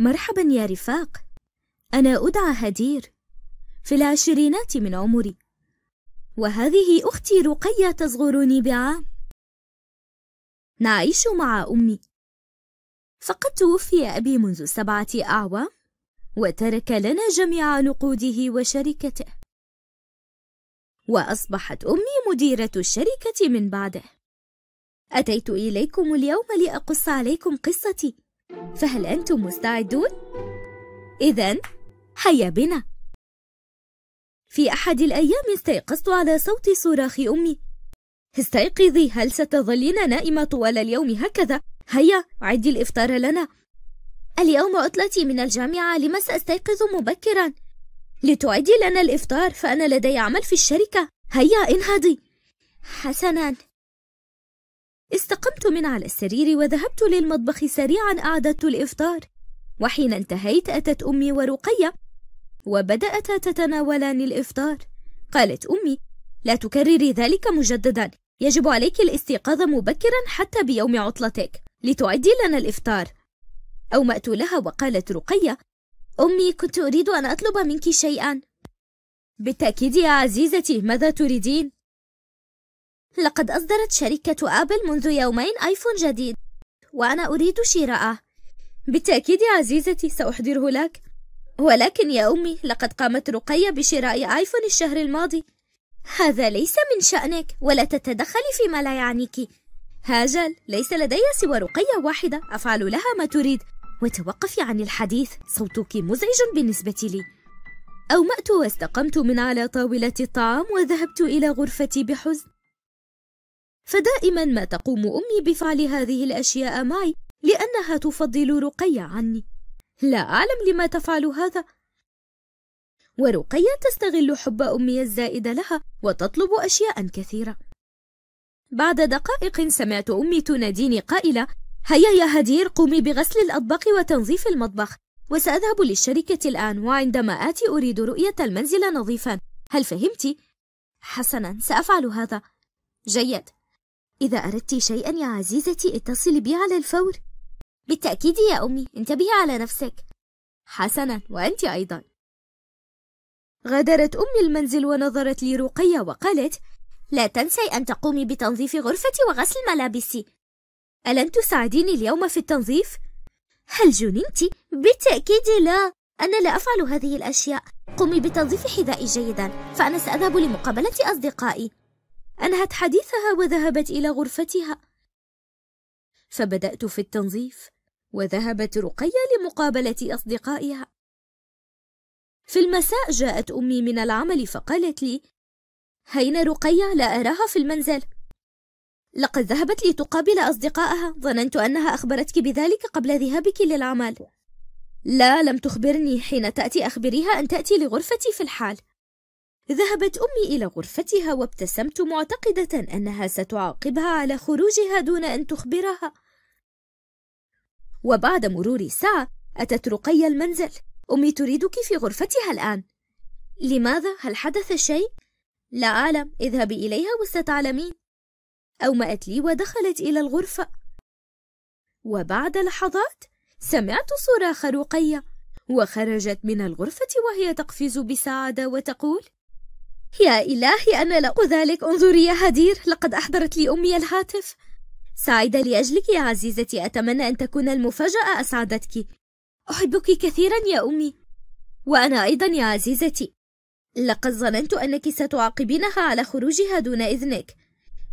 مرحبا يا رفاق أنا أدعى هدير في العشرينات من عمري وهذه أختي رقية تصغرني بعام نعيش مع أمي فقد توفي أبي منذ سبعة أعوام وترك لنا جميع نقوده وشركته وأصبحت أمي مديرة الشركة من بعده أتيت إليكم اليوم لأقص عليكم قصتي فهل أنتم مستعدون؟ إذا هيا بنا في أحد الأيام استيقظت على صوت صراخ أمي استيقظي هل ستظلين نائمة طوال اليوم هكذا؟ هيا عدي الإفطار لنا اليوم عطلتي من الجامعة لما سأستيقظ مبكرا لتعدي لنا الإفطار فأنا لدي عمل في الشركة هيا انهضي حسنا استقمت من على السرير وذهبت للمطبخ سريعا أعددت الإفطار وحين انتهيت أتت أمي ورقية وبدأتا تتناولان الإفطار قالت أمي لا تكرري ذلك مجددا يجب عليك الاستيقاظ مبكرا حتى بيوم عطلتك لتعدي لنا الإفطار أومأت لها وقالت رقية أمي كنت أريد أن أطلب منك شيئا بالتأكيد يا عزيزتي ماذا تريدين؟ لقد أصدرت شركة آبل منذ يومين آيفون جديد وأنا أريد شراءه بالتأكيد عزيزتي سأحضره لك ولكن يا أمي لقد قامت رقية بشراء آيفون الشهر الماضي هذا ليس من شأنك ولا تتدخلي فيما لا يعنيك هاجل ليس لدي سوى رقية واحدة أفعل لها ما تريد وتوقفي عن الحديث صوتك مزعج بالنسبة لي أومأت واستقمت من على طاولة الطعام وذهبت إلى غرفتي بحزن فدائما ما تقوم أمي بفعل هذه الأشياء معي لأنها تفضل رقية عني لا أعلم لما تفعل هذا ورقية تستغل حب أمي الزائد لها وتطلب أشياء كثيرة بعد دقائق سمعت أمي تناديني قائلة هيا يا هدير قومي بغسل الأطباق وتنظيف المطبخ وسأذهب للشركة الآن وعندما آتي أريد رؤية المنزل نظيفا هل فهمت؟ حسنا سأفعل هذا جيد إذا أردت شيئا يا عزيزتي اتصلي بي على الفور بالتأكيد يا أمي انتبهي على نفسك حسنا وأنت أيضا غادرت أمي المنزل ونظرت لي رقية وقالت لا تنسي أن تقومي بتنظيف غرفتي وغسل ملابسي ألن تساعديني اليوم في التنظيف؟ هل جننت؟ بالتأكيد لا أنا لا أفعل هذه الأشياء قومي بتنظيف حذائي جيدا فأنا سأذهب لمقابلة أصدقائي أنهت حديثها وذهبت إلى غرفتها فبدأت في التنظيف وذهبت رقية لمقابلة أصدقائها في المساء جاءت أمي من العمل فقالت لي هين رقية لا أراها في المنزل لقد ذهبت لتقابل أصدقائها ظننت أنها أخبرتك بذلك قبل ذهابك للعمل لا لم تخبرني حين تأتي أخبريها أن تأتي لغرفتي في الحال ذهبت أمي إلى غرفتها وابتسمت معتقدة أنها ستعاقبها على خروجها دون أن تخبرها وبعد مرور ساعة أتت رقية المنزل أمي تريدك في غرفتها الآن لماذا؟ هل حدث شيء؟ لا أعلم اذهبي إليها وستعلمين أومأت لي ودخلت إلى الغرفة وبعد لحظات سمعت صراخ رقية وخرجت من الغرفة وهي تقفز بسعادة وتقول يا إلهي أنا لا ذلك انظري يا هدير لقد أحضرت لي أمي الهاتف سعيدة لأجلك يا عزيزتي أتمنى أن تكون المفاجأة أسعدتك أحبك كثيرا يا أمي وأنا أيضا يا عزيزتي لقد ظننت أنك ستعاقبينها على خروجها دون إذنك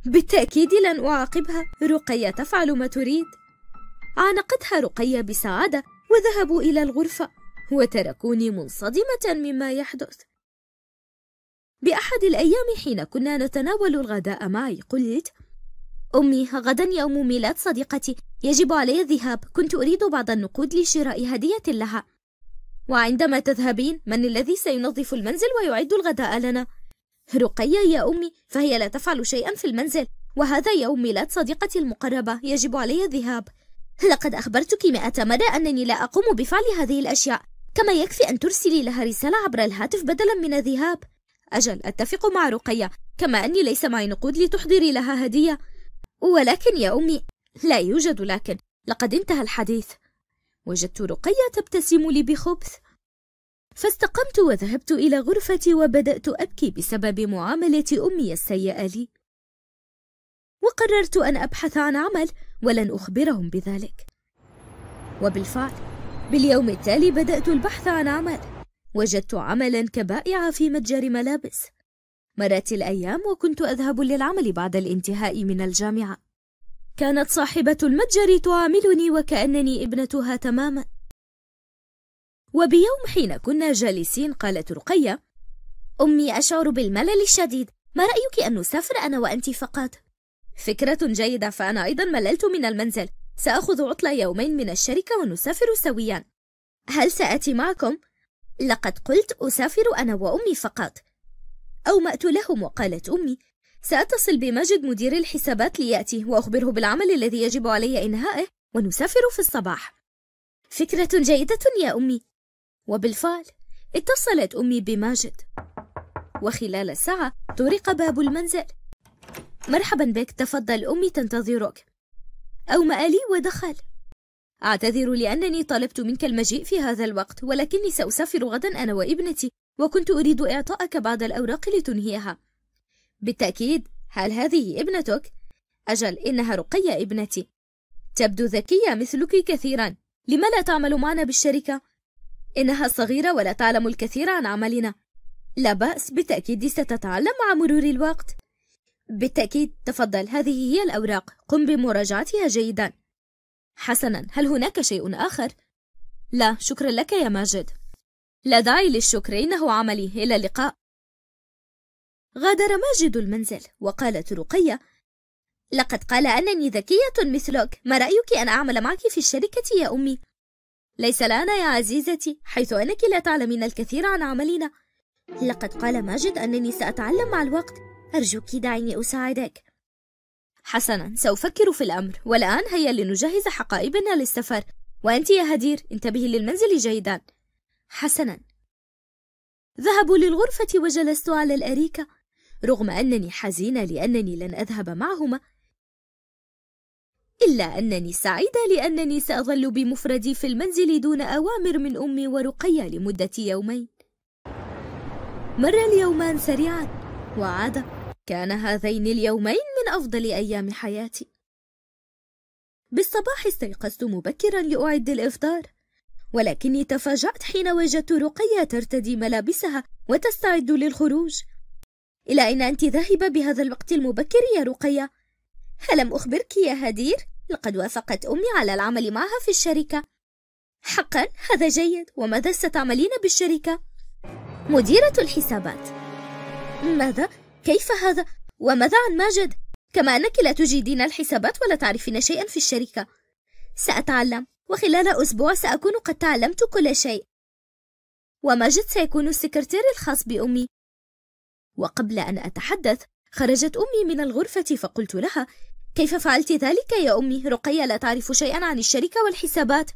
بالتأكيد لن أعاقبها رقية تفعل ما تريد عانقتها رقية بسعادة وذهبوا إلى الغرفة وتركوني منصدمة مما يحدث بأحد الأيام حين كنا نتناول الغداء معي قلت أمي غدا يوم ميلاد صديقتي يجب علي الذهاب كنت أريد بعض النقود لشراء هدية لها وعندما تذهبين من الذي سينظف المنزل ويعد الغداء لنا؟ رقية يا أمي فهي لا تفعل شيئا في المنزل وهذا يوم ميلاد صديقتي المقربة يجب علي الذهاب لقد أخبرتك مئة مرة أنني لا أقوم بفعل هذه الأشياء كما يكفي أن ترسلي لها رسالة عبر الهاتف بدلا من الذهاب أجل أتفق مع رقية كما أني ليس معي نقود لتحضري لها هدية ولكن يا أمي لا يوجد لكن لقد انتهى الحديث وجدت رقية تبتسم لي بخبث فاستقمت وذهبت إلى غرفتي وبدأت أبكي بسبب معاملة أمي السيئة لي وقررت أن أبحث عن عمل ولن أخبرهم بذلك وبالفعل باليوم التالي بدأت البحث عن عمل وجدت عملا كبائعة في متجر ملابس مرت الأيام وكنت أذهب للعمل بعد الانتهاء من الجامعة كانت صاحبة المتجر تعاملني وكأنني ابنتها تماما وبيوم حين كنا جالسين قالت رقية أمي أشعر بالملل الشديد ما رأيك أن نسافر أنا وأنت فقط؟ فكرة جيدة فأنا أيضا مللت من المنزل سأخذ عطلة يومين من الشركة ونسافر سويا هل سأتي معكم؟ لقد قلت أسافر أنا وأمي فقط أومأت لهم وقالت أمي سأتصل بماجد مدير الحسابات ليأتي وأخبره بالعمل الذي يجب علي إنهائه ونسافر في الصباح فكرة جيدة يا أمي وبالفعل اتصلت أمي بماجد وخلال ساعة طرق باب المنزل مرحبا بك تفضل أمي تنتظرك أومأ لي ودخل أعتذر لأنني طلبت منك المجيء في هذا الوقت ولكني سأسافر غدا أنا وابنتي وكنت أريد إعطائك بعض الأوراق لتنهيها بالتأكيد هل هذه ابنتك؟ أجل إنها رقية ابنتي تبدو ذكية مثلك كثيرا لما لا تعمل معنا بالشركة؟ إنها صغيرة ولا تعلم الكثير عن عملنا لا بأس بالتأكيد ستتعلم مع مرور الوقت بالتأكيد تفضل هذه هي الأوراق قم بمراجعتها جيداً حسنا هل هناك شيء آخر؟ لا شكرا لك يا ماجد لا داعي للشكر إنه عملي إلى اللقاء غادر ماجد المنزل وقالت رقية لقد قال أنني ذكية مثلك ما رأيك أن أعمل معك في الشركة يا أمي؟ ليس الآن يا عزيزتي حيث أنك لا تعلمين الكثير عن عملنا لقد قال ماجد أنني سأتعلم مع الوقت أرجوك دعيني أساعدك حسنا سأفكر في الأمر والآن هيا لنجهز حقائبنا للسفر وأنت يا هدير انتبهي للمنزل جيدا حسنا ذهبوا للغرفة وجلست على الأريكة رغم أنني حزينة لأنني لن أذهب معهما إلا أنني سعيدة لأنني سأظل بمفردي في المنزل دون أوامر من أمي ورقية لمدة يومين مر اليومان سريعا وعاد كان هذين اليومين من أفضل أيام حياتي بالصباح استيقظت مبكرا لأعد الإفطار ولكني تفاجأت حين وجدت رقية ترتدي ملابسها وتستعد للخروج إلى أين أنت ذاهبة بهذا الوقت المبكر يا رقية؟ ألم أخبرك يا هدير؟ لقد وافقت أمي على العمل معها في الشركة حقا هذا جيد وماذا ستعملين بالشركة؟ مديرة الحسابات ماذا؟ كيف هذا؟ وماذا عن ماجد؟ كما أنك لا تجيدين الحسابات ولا تعرفين شيئا في الشركة سأتعلم وخلال أسبوع سأكون قد تعلمت كل شيء وماجد سيكون السكرتير الخاص بأمي وقبل أن أتحدث خرجت أمي من الغرفة فقلت لها كيف فعلت ذلك يا أمي؟ رقية لا تعرف شيئا عن الشركة والحسابات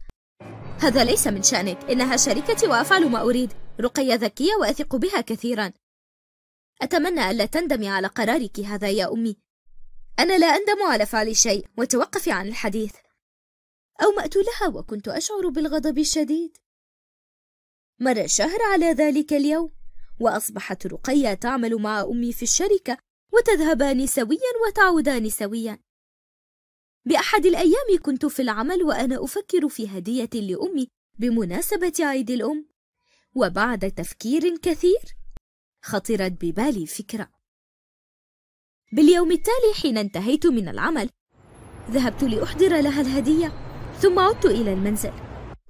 هذا ليس من شأنك إنها شركتي وأفعل ما أريد رقية ذكية وأثق بها كثيرا أتمنى ألا تندمي على قرارك هذا يا أمي أنا لا أندم على فعل شيء وتوقفي عن الحديث أومأت لها وكنت أشعر بالغضب الشديد مر الشهر على ذلك اليوم وأصبحت رقية تعمل مع أمي في الشركة وتذهبان سويا وتعودان سويا بأحد الأيام كنت في العمل وأنا أفكر في هدية لأمي بمناسبة عيد الأم وبعد تفكير كثير خطرت ببالي فكرة باليوم التالي حين انتهيت من العمل ذهبت لأحضر لها الهدية ثم عدت إلى المنزل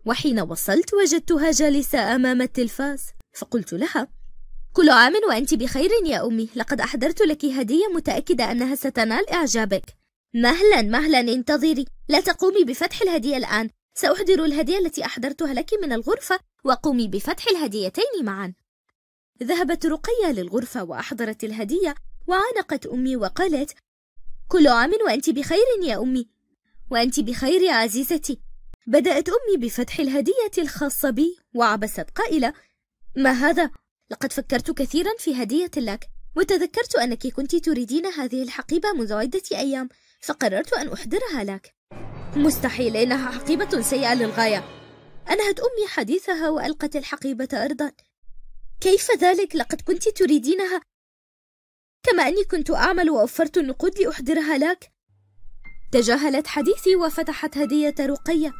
وحين وصلت وجدتها جالسة أمام التلفاز فقلت لها كل عام وأنت بخير يا أمي لقد أحضرت لك هدية متأكدة أنها ستنال إعجابك مهلا مهلا انتظري لا تقومي بفتح الهدية الآن سأحضر الهدية التي أحضرتها لك من الغرفة وقومي بفتح الهديتين معا ذهبت رقية للغرفة وأحضرت الهدية وعانقت أمي وقالت كل عام وأنت بخير يا أمي وأنت بخير يا عزيزتي بدأت أمي بفتح الهدية الخاصة بي وعبست قائلة ما هذا؟ لقد فكرت كثيرا في هدية لك وتذكرت أنك كنت تريدين هذه الحقيبة منذ عدة أيام فقررت أن أحضرها لك مستحيل إنها حقيبة سيئة للغاية أنهت أمي حديثها وألقت الحقيبة أرضا كيف ذلك لقد كنت تريدينها كما أني كنت أعمل ووفرت النقود لأحضرها لك تجاهلت حديثي وفتحت هدية رقية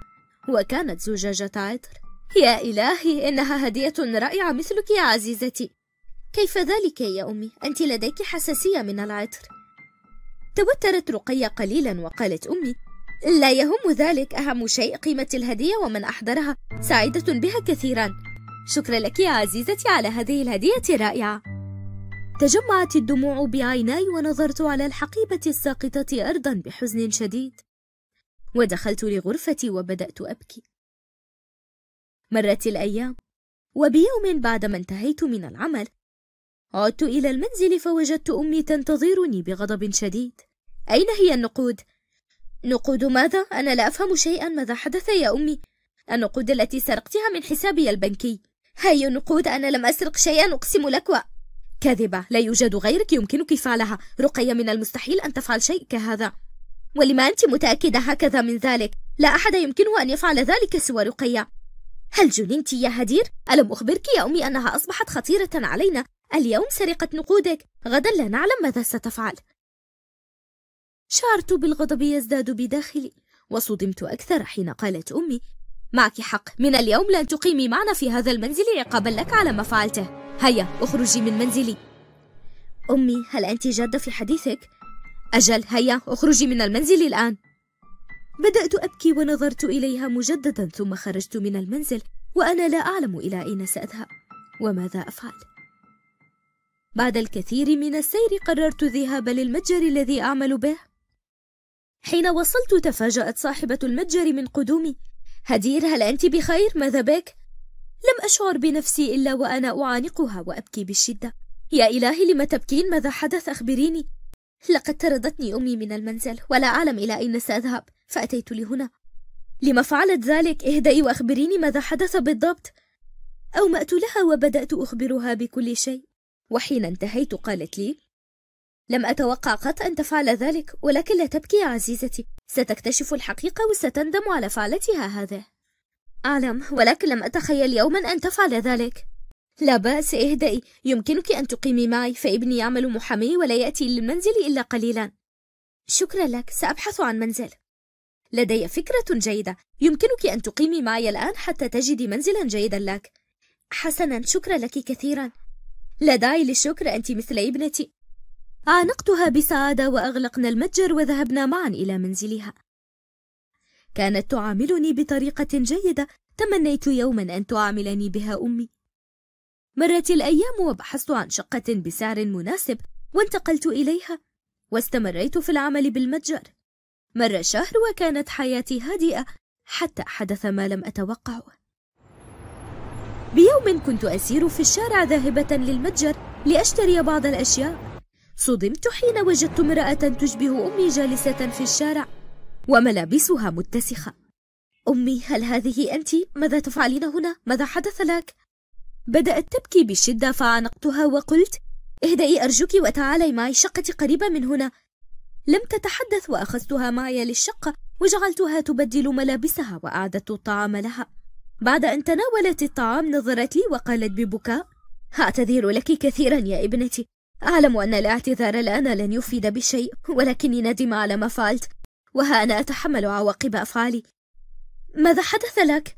وكانت زجاجة عطر يا إلهي إنها هدية رائعة مثلك يا عزيزتي كيف ذلك يا أمي أنت لديك حساسية من العطر توترت رقية قليلا وقالت أمي لا يهم ذلك أهم شيء قيمة الهدية ومن أحضرها سعيدة بها كثيرا شكرا لك يا عزيزتي على هذه الهدية الرائعة تجمعت الدموع بعيناي ونظرت على الحقيبة الساقطة أرضا بحزن شديد ودخلت لغرفتي وبدأت أبكي مرت الأيام وبيوم بعدما انتهيت من العمل عدت إلى المنزل فوجدت أمي تنتظرني بغضب شديد أين هي النقود؟ نقود ماذا؟ أنا لا أفهم شيئا ماذا حدث يا أمي؟ النقود التي سرقتها من حسابي البنكي هيا نقود أنا لم أسرق شيئا أقسم لك و... كذبة لا يوجد غيرك يمكنك فعلها رقية من المستحيل أن تفعل شيء كهذا ولما أنت متأكدة هكذا من ذلك لا أحد يمكنه أن يفعل ذلك سوى رقية هل جننت يا هدير؟ ألم أخبرك يا أمي أنها أصبحت خطيرة علينا اليوم سرقت نقودك غدا لا نعلم ماذا ستفعل شعرت بالغضب يزداد بداخلي وصدمت أكثر حين قالت أمي معك حق من اليوم لن تقيمي معنا في هذا المنزل عقابا لك على ما فعلته هيا اخرجي من منزلي أمي هل أنت جادة في حديثك؟ أجل هيا اخرجي من المنزل الآن بدأت أبكي ونظرت إليها مجددا ثم خرجت من المنزل وأنا لا أعلم إلى أين سأذهب وماذا أفعل بعد الكثير من السير قررت الذهاب للمتجر الذي أعمل به حين وصلت تفاجأت صاحبة المتجر من قدومي هدير هل أنت بخير؟ ماذا بك؟ لم أشعر بنفسي إلا وأنا أعانقها وأبكي بشدة يا إلهي لم تبكين؟ ماذا حدث؟ أخبريني لقد طردتني أمي من المنزل ولا أعلم إلى أين سأذهب فأتيت لهنا لما فعلت ذلك؟ اهدئي وأخبريني ماذا حدث بالضبط أومأت لها وبدأت أخبرها بكل شيء وحين انتهيت قالت لي لم أتوقع قط أن تفعل ذلك ولكن لا تبكي يا عزيزتي ستكتشف الحقيقة وستندم على فعلتها هذه أعلم ولكن لم أتخيل يوما أن تفعل ذلك لا بأس اهدئي يمكنك أن تقيمي معي فابني يعمل محامي ولا يأتي للمنزل إلا قليلا شكرا لك سأبحث عن منزل لدي فكرة جيدة يمكنك أن تقيمي معي الآن حتى تجدي منزلا جيدا لك حسنا شكرا لك كثيرا لا داعي للشكر أنت مثل ابنتي عانقتها بسعادة وأغلقنا المتجر وذهبنا معا إلى منزلها كانت تعاملني بطريقة جيدة تمنيت يوما أن تعاملني بها أمي مرت الأيام وبحثت عن شقة بسعر مناسب وانتقلت إليها واستمريت في العمل بالمتجر مر شهر وكانت حياتي هادئة حتى حدث ما لم أتوقعه بيوم كنت أسير في الشارع ذاهبة للمتجر لأشتري بعض الأشياء صدمت حين وجدت امرأة تشبه أمي جالسة في الشارع وملابسها متسخة أمي هل هذه أنت؟ ماذا تفعلين هنا؟ ماذا حدث لك؟ بدأت تبكي بشدة فعانقتها وقلت اهدئي أرجوك وتعالي معي شقتي قريبة من هنا لم تتحدث وأخذتها معي للشقة وجعلتها تبدل ملابسها وأعددت الطعام لها بعد أن تناولت الطعام نظرت لي وقالت ببكاء أعتذر لك كثيرا يا ابنتي أعلم أن الاعتذار الآن لن يفيد بشيء ولكني ندم على ما فعلت وها أنا أتحمل عواقب أفعالي ماذا حدث لك؟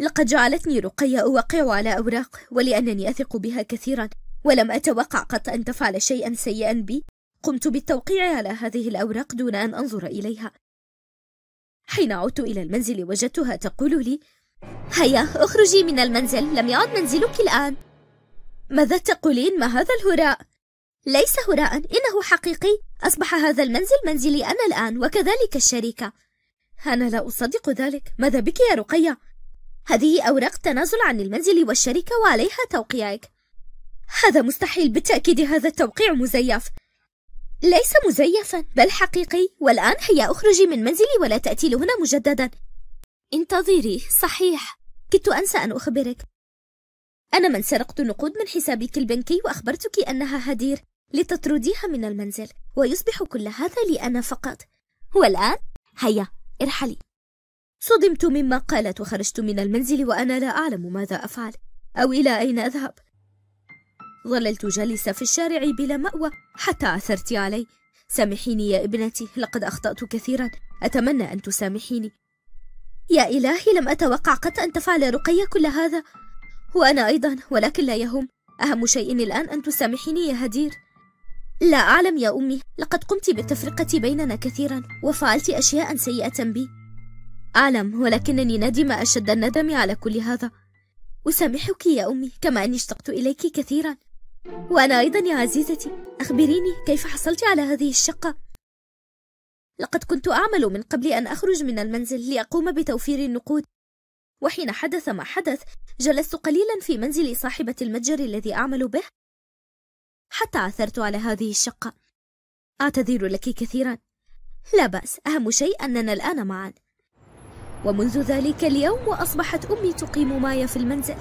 لقد جعلتني رقية أوقع على أوراق ولأنني أثق بها كثيرا ولم أتوقع قط أن تفعل شيئا سيئا بي قمت بالتوقيع على هذه الأوراق دون أن أنظر إليها حين عدت إلى المنزل وجدتها تقول لي هيا اخرجي من المنزل لم يعد منزلك الآن ماذا تقولين ما هذا الهراء؟ ليس هراء إنه حقيقي أصبح هذا المنزل منزلي أنا الآن وكذلك الشركة أنا لا أصدق ذلك ماذا بك يا رقية؟ هذه أوراق تنازل عن المنزل والشركة وعليها توقيعك هذا مستحيل بالتأكيد هذا التوقيع مزيف ليس مزيفا بل حقيقي والآن هيا أخرجي من منزلي ولا تأتي لهنا مجددا انتظري صحيح كدت أنسى أن أخبرك أنا من سرقت نقود من حسابك البنكي وأخبرتك أنها هدير لتطرديها من المنزل ويصبح كل هذا لي أنا فقط والآن هيا ارحلي صدمت مما قالت وخرجت من المنزل وأنا لا أعلم ماذا أفعل أو إلى أين أذهب ظللت جالسة في الشارع بلا مأوى حتى عثرت علي سامحيني يا ابنتي لقد أخطأت كثيرا أتمنى أن تسامحيني يا إلهي لم أتوقع قط أن تفعل رقية كل هذا وأنا أيضا ولكن لا يهم أهم شيء الآن أن تسامحيني يا هدير لا أعلم يا أمي لقد قمت بالتفرقة بيننا كثيرا وفعلت أشياء سيئة بي أعلم ولكنني نادمة أشد الندم على كل هذا أسامحك يا أمي كما أني اشتقت إليك كثيرا وأنا أيضا يا عزيزتي أخبريني كيف حصلت على هذه الشقة لقد كنت أعمل من قبل أن أخرج من المنزل لأقوم بتوفير النقود وحين حدث ما حدث جلست قليلا في منزل صاحبة المتجر الذي أعمل به حتى عثرت على هذه الشقة أعتذر لك كثيرا لا بأس أهم شيء أننا الآن معا ومنذ ذلك اليوم وأصبحت أمي تقيم معي في المنزل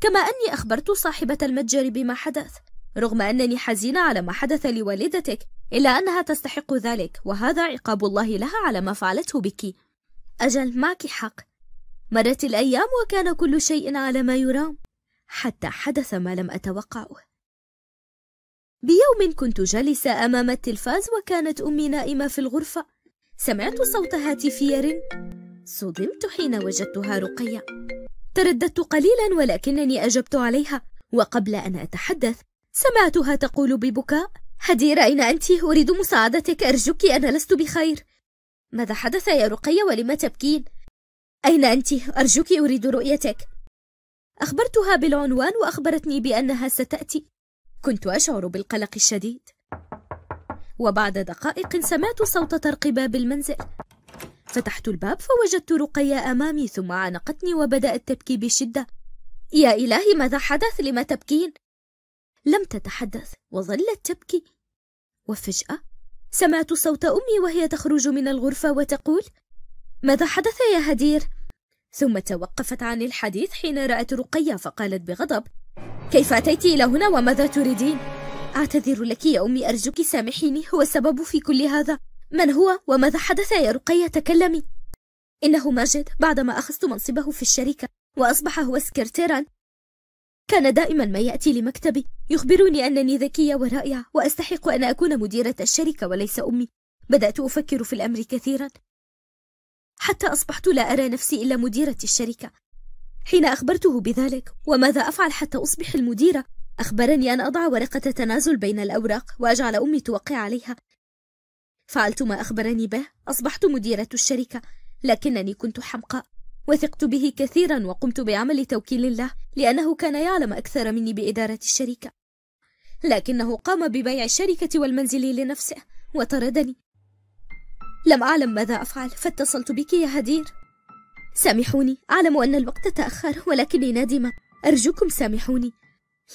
كما أني أخبرت صاحبة المتجر بما حدث رغم أنني حزينة على ما حدث لوالدتك إلا أنها تستحق ذلك وهذا عقاب الله لها على ما فعلته بك أجل معك حق مرت الأيام وكان كل شيء على ما يرام حتى حدث ما لم أتوقعه بيوم كنت جالسة أمام التلفاز وكانت أمي نائمة في الغرفة سمعت صوت هاتفي يرن صدمت حين وجدتها رقية ترددت قليلا ولكنني أجبت عليها وقبل أن أتحدث سمعتها تقول ببكاء هديرة أين أنت؟ أريد مساعدتك أرجوك أنا لست بخير ماذا حدث يا رقية ولم تبكين؟ أين أنت؟ أرجوك أريد رؤيتك أخبرتها بالعنوان وأخبرتني بأنها ستأتي كنت أشعر بالقلق الشديد وبعد دقائق سمعت صوت طرق باب المنزل فتحت الباب فوجدت رقية أمامي ثم عانقتني وبدأت تبكي بشدة يا إلهي ماذا حدث لم تبكين؟ لم تتحدث وظلت تبكي وفجأة سمعت صوت أمي وهي تخرج من الغرفة وتقول ماذا حدث يا هدير؟ ثم توقفت عن الحديث حين رأت رقية فقالت بغضب كيف أتيت إلى هنا وماذا تريدين؟ أعتذر لك يا أمي أرجوك سامحيني هو السبب في كل هذا من هو وماذا حدث يا رقية تكلمي إنه ماجد بعدما أخذت منصبه في الشركة وأصبح هو سكرتيرا كان دائما ما يأتي لمكتبي يخبرني أنني ذكية ورائعة وأستحق أن أكون مديرة الشركة وليس أمي بدأت أفكر في الأمر كثيرا حتى أصبحت لا أرى نفسي إلا مديرة الشركة حين أخبرته بذلك وماذا أفعل حتى أصبح المديرة أخبرني أن أضع ورقة تنازل بين الأوراق وأجعل أمي توقع عليها فعلت ما أخبرني به أصبحت مديرة الشركة لكنني كنت حمقاء وثقت به كثيرا وقمت بعمل توكيل له لأنه كان يعلم أكثر مني بإدارة الشركة لكنه قام ببيع الشركة والمنزل لنفسه وطردني لم أعلم ماذا أفعل فاتصلت بك يا هدير سامحوني أعلم أن الوقت تأخر ولكني نادمة أرجوكم سامحوني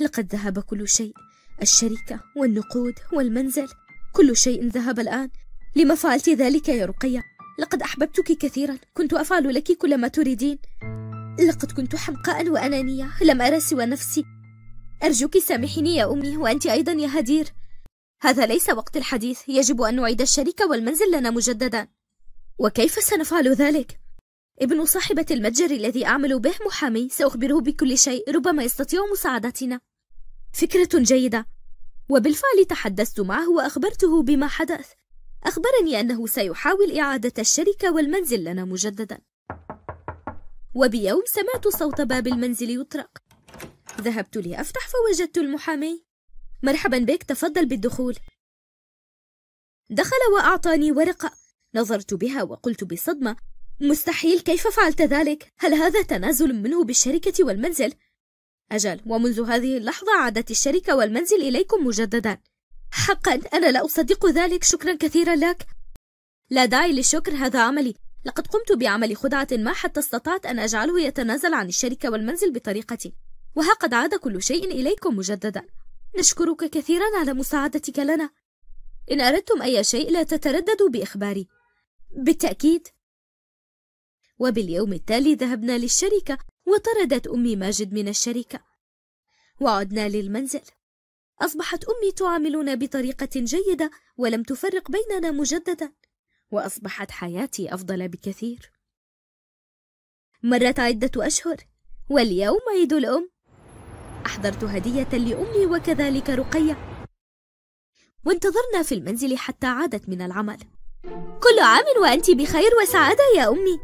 لقد ذهب كل شيء الشركة والنقود والمنزل كل شيء ذهب الآن لما فعلت ذلك يا رقية لقد أحببتك كثيرا كنت أفعل لك كل ما تريدين لقد كنت حمقاء وأنانية لم أرى سوى نفسي أرجوك سامحيني يا أمي وأنت أيضا يا هدير هذا ليس وقت الحديث يجب أن نعيد الشركة والمنزل لنا مجددا وكيف سنفعل ذلك؟ ابن صاحبة المتجر الذي أعمل به محامي سأخبره بكل شيء ربما يستطيع مساعدتنا فكرة جيدة وبالفعل تحدثت معه وأخبرته بما حدث أخبرني أنه سيحاول إعادة الشركة والمنزل لنا مجددا وبيوم سمعت صوت باب المنزل يطرق ذهبت لأفتح فوجدت المحامي مرحبا بك تفضل بالدخول دخل وأعطاني ورقة نظرت بها وقلت بصدمة مستحيل كيف فعلت ذلك؟ هل هذا تنازل منه بالشركة والمنزل؟ أجل ومنذ هذه اللحظة عادت الشركة والمنزل إليكم مجددا حقا أنا لا أصدق ذلك شكرا كثيرا لك لا داعي للشكر هذا عملي لقد قمت بعمل خدعة ما حتى استطعت أن أجعله يتنازل عن الشركة والمنزل بطريقتي وها قد عاد كل شيء إليكم مجددا نشكرك كثيرا على مساعدتك لنا إن أردتم أي شيء لا تترددوا بإخباري بالتأكيد وباليوم التالي ذهبنا للشركة وطردت أمي ماجد من الشركة وعدنا للمنزل أصبحت أمي تعاملنا بطريقة جيدة ولم تفرق بيننا مجددا وأصبحت حياتي أفضل بكثير مرت عدة أشهر واليوم عيد الأم أحضرت هدية لأمي وكذلك رقية وانتظرنا في المنزل حتى عادت من العمل كل عام وأنت بخير وسعادة يا أمي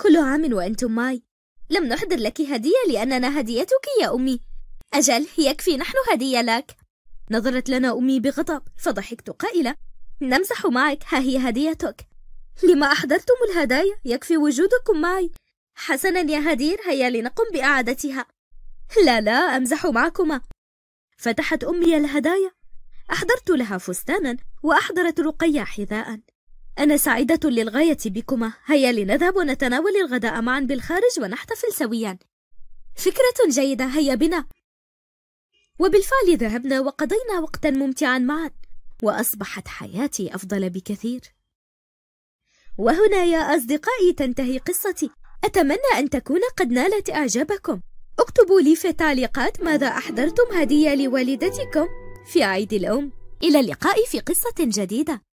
كل عام وأنتم معي لم نحضر لك هدية لأننا هديتك يا أمي أجل يكفي نحن هدية لك نظرت لنا أمي بغضب فضحكت قائلة نمزح معك ها هي هديتك لما أحضرتم الهدايا يكفي وجودكم معي حسنا يا هدير هيا لنقم بإعادتها لا لا أمزح معكما فتحت أمي الهدايا أحضرت لها فستانا وأحضرت رقية حذاء أنا سعيدة للغاية بكما هيا لنذهب ونتناول الغداء معا بالخارج ونحتفل سويا فكرة جيدة هيا بنا وبالفعل ذهبنا وقضينا وقتا ممتعا معا وأصبحت حياتي أفضل بكثير وهنا يا أصدقائي تنتهي قصتي أتمنى أن تكون قد نالت إعجابكم اكتبوا لي في التعليقات ماذا أحضرتم هدية لوالدتكم في عيد الأم إلى اللقاء في قصة جديدة